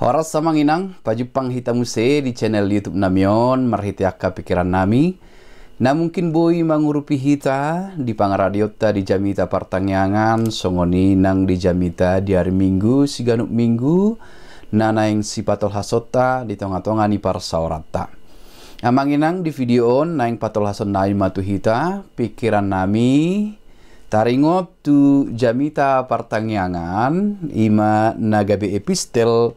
Horas sama nginang, pajupang hitamuse di channel YouTube Namion, marhitiaka pikiran nami. Nah mungkin boy mangurupi hita di pangaradiota di jamita partangyangan, songoni nang di jamita di hari minggu, si ganuk minggu, nah, si si hasota di tonga-tonga ni parsaurata. Amanginang nah, di video on naing patol hason matu hita, pikiran nami, taringot tu jamita partangyangan, ima nagabe epistel,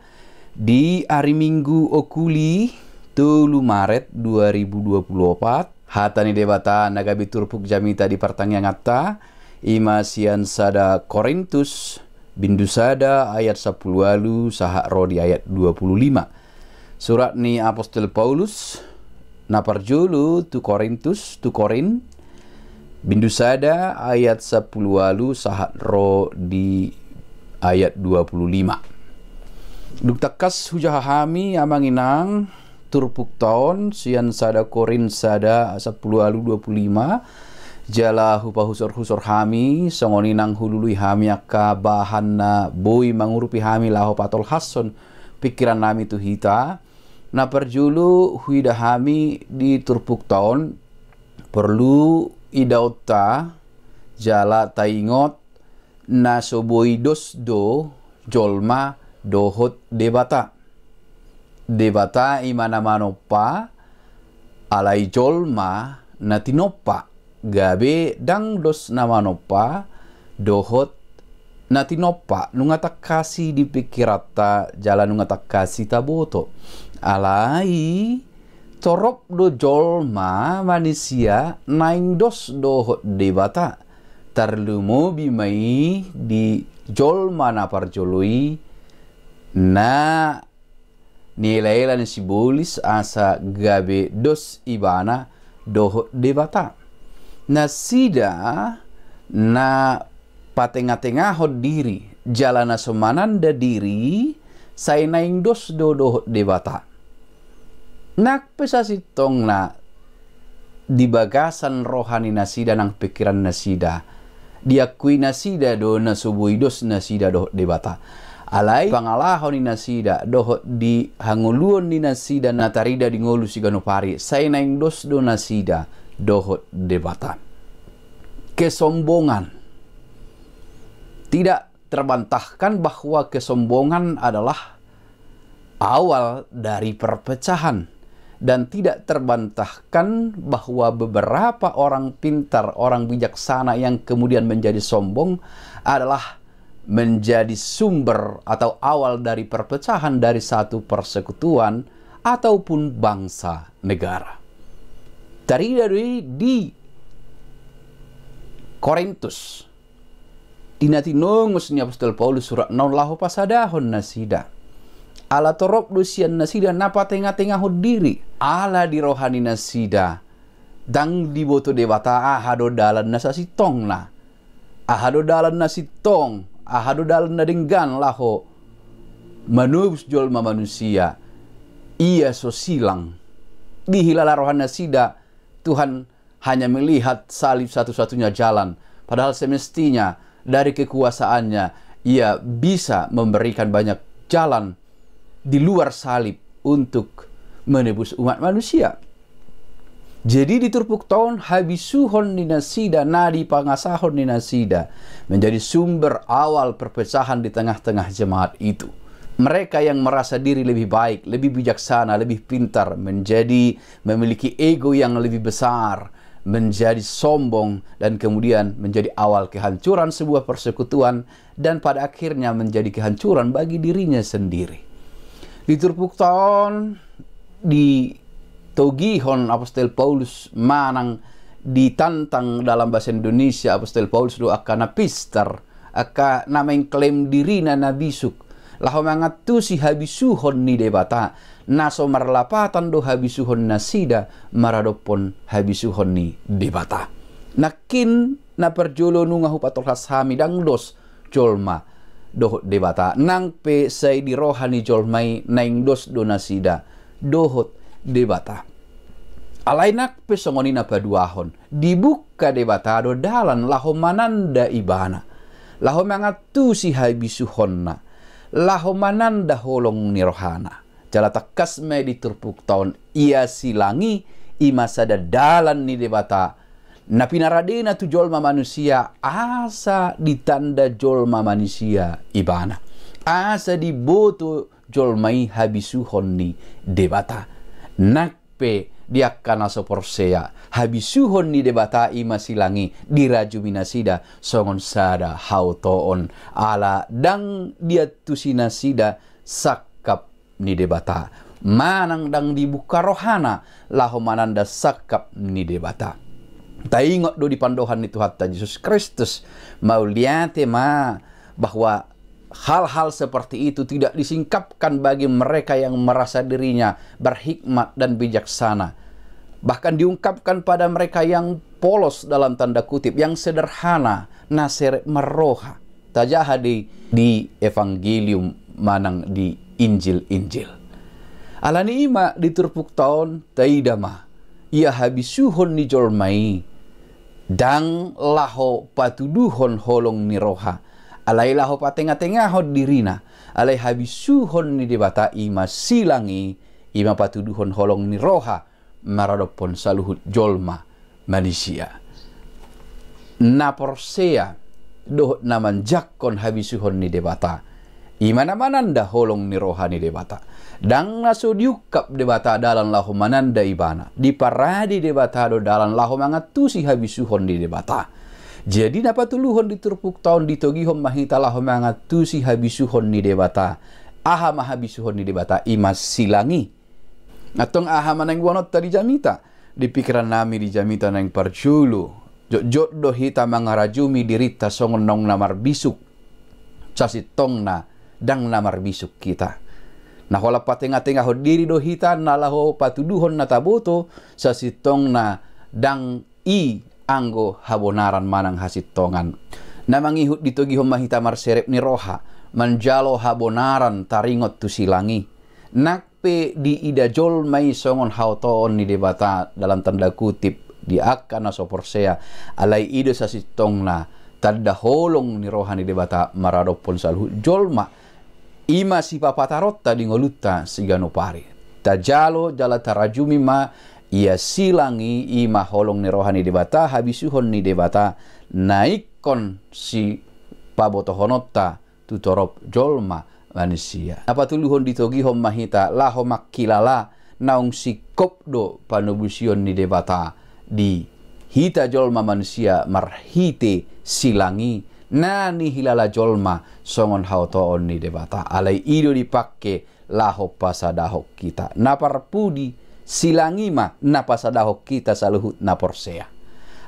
di hari Minggu Okuli, Tulu Maret 2024, hatani debata nagabi turpuk jamita di pertanyaan ngata, imasian sada Korintus, bindusada ayat 10 walu sahak rodi ayat 25. Surat ni Apostel Paulus, naparjulu tu Korintus, tu Korin, bindusada ayat 10 walu sahak rodi ayat 25. Dugtakas amang inang turpuk taon sian sada korin sada sepuluh alu dua puluh lima jala hupa husor husor hami songoni nang hulului hami aka na boi mangurupi hami laho patol hason pikiran nami tu hita na perjulu huida hami di turpuk taon perlu idauta jala taingot dos do jolma dohot debata. Debata imana manopa alai jolma natinopa gabe dang dos namanopa dohot natinopa nungata kasih di pikirata jalan nungata kasi taboto alai torop do jolma manusia naing dos dohot debata terlumo bimai di jolma naparjolui na si simbolis asa gabe dos ibana doho debata na sida na patengah-tengah diri jalana da diri saya naing dos doho debata nak pesasi tong na di bagasan rohani nasida nang pikiran nasida diakui nasida do nasubuidos dos nasida do debata alai pangalahon ni nasida dohot di hanguluon ni nasida natarida di ngolu si ganopari sai naing dos do nasida dohot debata kesombongan tidak terbantahkan bahwa kesombongan adalah awal dari perpecahan dan tidak terbantahkan bahwa beberapa orang pintar, orang bijaksana yang kemudian menjadi sombong adalah menjadi sumber atau awal dari perpecahan dari satu persekutuan ataupun bangsa negara. Dari dari di Korintus dinatinong musnya Apostol Paulus surat non lahu pasadahon nasida. Ala torop dusian nasida napa tengah-tengah diri. Ala di rohani nasida. Dang diboto dewata ahado dalan nasasi tong lah. Ahado dalan nasi tong ahadu dal nadinggan laho manus jolma manusia ia sosilang di hilala rohana sida Tuhan hanya melihat salib satu-satunya jalan padahal semestinya dari kekuasaannya ia bisa memberikan banyak jalan di luar salib untuk menebus umat manusia. Jadi di turpuk tahun habis suhun dinasida nadi pangasahon dinasida menjadi sumber awal perpecahan di tengah-tengah jemaat itu. Mereka yang merasa diri lebih baik, lebih bijaksana, lebih pintar, menjadi memiliki ego yang lebih besar, menjadi sombong, dan kemudian menjadi awal kehancuran sebuah persekutuan, dan pada akhirnya menjadi kehancuran bagi dirinya sendiri. Di turpuk tahun di togihon Apostel Paulus manang ditantang dalam bahasa Indonesia Apostel Paulus do akan pistar aka namain klaim diri na nabisuk laho mangatu si habisuhon ni debata naso marlapatan do habisuhon nasida maradopon habisuhon ni debata nakin na nunga nungahu patolhas dang dos jolma doh debata nang pe say di rohani jolmai nang dos donasida dohot debata. Alainak pesongonina paduahon dibuka do dalan laho mananda ibana. Laho mangatu si honna, Laho mananda holong nirohana. Jala takas me diturpuk tahun ia silangi imasada dalan ni debata. Napi naradena tu jolma manusia asa ditanda jolma manusia ibana. Asa diboto jolmai habisu ni debata nakpe kana soporsea habisuhon ni debata ima silangi diraju minasida songon sada hautoon ala dang dia tusinasida sakap ni debata manang dang dibuka rohana laho mananda sakap ni debata ingot do di pandohan ni Tuhan Yesus Kristus mau lihat ma bahwa hal-hal seperti itu tidak disingkapkan bagi mereka yang merasa dirinya berhikmat dan bijaksana. Bahkan diungkapkan pada mereka yang polos dalam tanda kutip, yang sederhana, nasir meroha. tajahadi di, di Evangelium manang di Injil-Injil. Alani ima di turpuk tahun taidama. Ia habisuhon ni jormai. Dang laho patuduhon holong niroha Alaila ho patenga-tenga hod dirina. Alai habisuhon ni debata ima silangi ima patuduhon holong ni roha maradopon saluhut jolma manusia. Na doh naman jakkon habisuhon ni debata. Imana mananda holong ni roha ni debata. Dang naso diukap debata dalan laho mananda ibana. Di debata do dalan laho mangatusi habisuhon ni debata jadi di diterpuk tahun ditogihon tu mangatusi habisuhon ni debata. Aha mahabisuhon ni debata imas silangi. Atong aha manang wanot tadi jamita. Di pikiran nami di jamita neng perculu, parjulu. Joddo hita mangarajumi dirita songon nong namar bisuk. tong na dang namar bisuk kita. Nah kalau patenga-tenga ho diri dohita nalaho na patuduhon na taboto sa na dang i anggo habonaran manang hasitongan. Namangihut ditugihom mahita marserep ni roha, manjalo habonaran taringot tu silangi. Nakpe di ida jol mai songon hautoon ni debata dalam tanda kutip di akana soporsea alai ide sasitongna tanda holong ni roha ni debata maradopon salhu jolma ima si papatarotta di ngoluta sigano pare. Tajalo jala tarajumi ma ia silangi ima holong ni rohani debata habisuhon ni debata naik kon si pabotohonotta tutorop jolma manusia. Apa tuluhon ditogi hom mahita laho makilala naung si kopdo panubusion ni debata di hita jolma manusia marhite silangi nani hilala jolma songon hauto ni debata alai ido dipakke laho pasadahok kita naparpudi silangi silangima napasadahok kita luhut na porsea.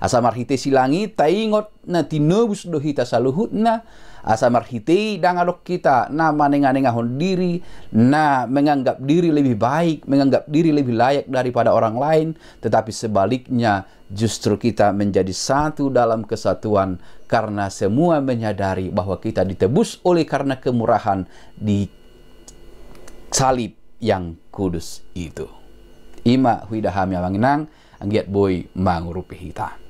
Asa marhite silangi taingot na tinubus do sa luhut na asa marhite dangalok kita na manengah-nengahon diri na menganggap diri lebih baik, menganggap diri lebih layak daripada orang lain, tetapi sebaliknya justru kita menjadi satu dalam kesatuan karena semua menyadari bahwa kita ditebus oleh karena kemurahan di salib yang kudus itu ima huida hamya wanginang anggiat boy mangurupi hita